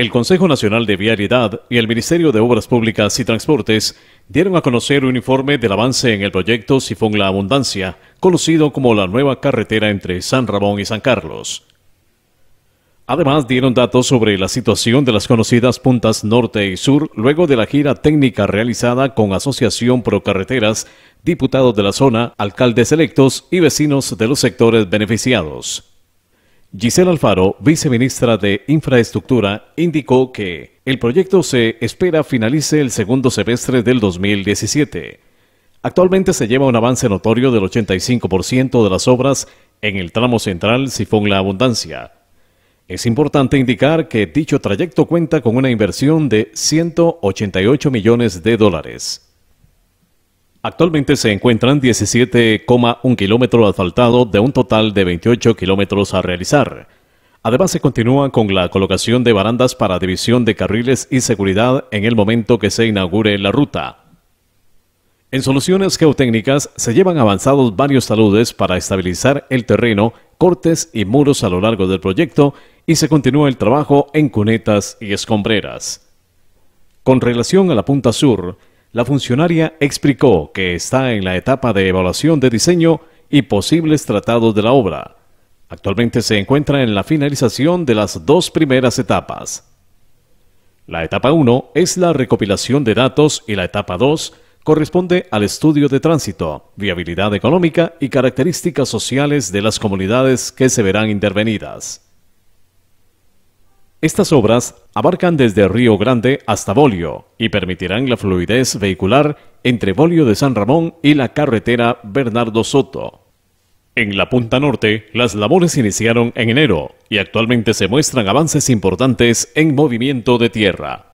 El Consejo Nacional de Vialidad y el Ministerio de Obras Públicas y Transportes dieron a conocer un informe del avance en el proyecto Sifón La Abundancia, conocido como la nueva carretera entre San Ramón y San Carlos. Además, dieron datos sobre la situación de las conocidas puntas norte y sur luego de la gira técnica realizada con Asociación Pro Carreteras, diputados de la zona, alcaldes electos y vecinos de los sectores beneficiados. Gisela Alfaro, viceministra de Infraestructura, indicó que el proyecto se espera finalice el segundo semestre del 2017. Actualmente se lleva un avance notorio del 85% de las obras en el tramo central Sifón La Abundancia. Es importante indicar que dicho trayecto cuenta con una inversión de 188 millones de dólares. Actualmente se encuentran 17,1 kilómetros asfaltados de un total de 28 kilómetros a realizar. Además se continúa con la colocación de barandas para división de carriles y seguridad en el momento que se inaugure la ruta. En soluciones geotécnicas se llevan avanzados varios taludes para estabilizar el terreno, cortes y muros a lo largo del proyecto y se continúa el trabajo en cunetas y escombreras. Con relación a la punta sur, la funcionaria explicó que está en la etapa de evaluación de diseño y posibles tratados de la obra. Actualmente se encuentra en la finalización de las dos primeras etapas. La etapa 1 es la recopilación de datos y la etapa 2 corresponde al estudio de tránsito, viabilidad económica y características sociales de las comunidades que se verán intervenidas. Estas obras abarcan desde Río Grande hasta Bolio y permitirán la fluidez vehicular entre Bolio de San Ramón y la carretera Bernardo Soto. En la Punta Norte, las labores iniciaron en enero y actualmente se muestran avances importantes en movimiento de tierra.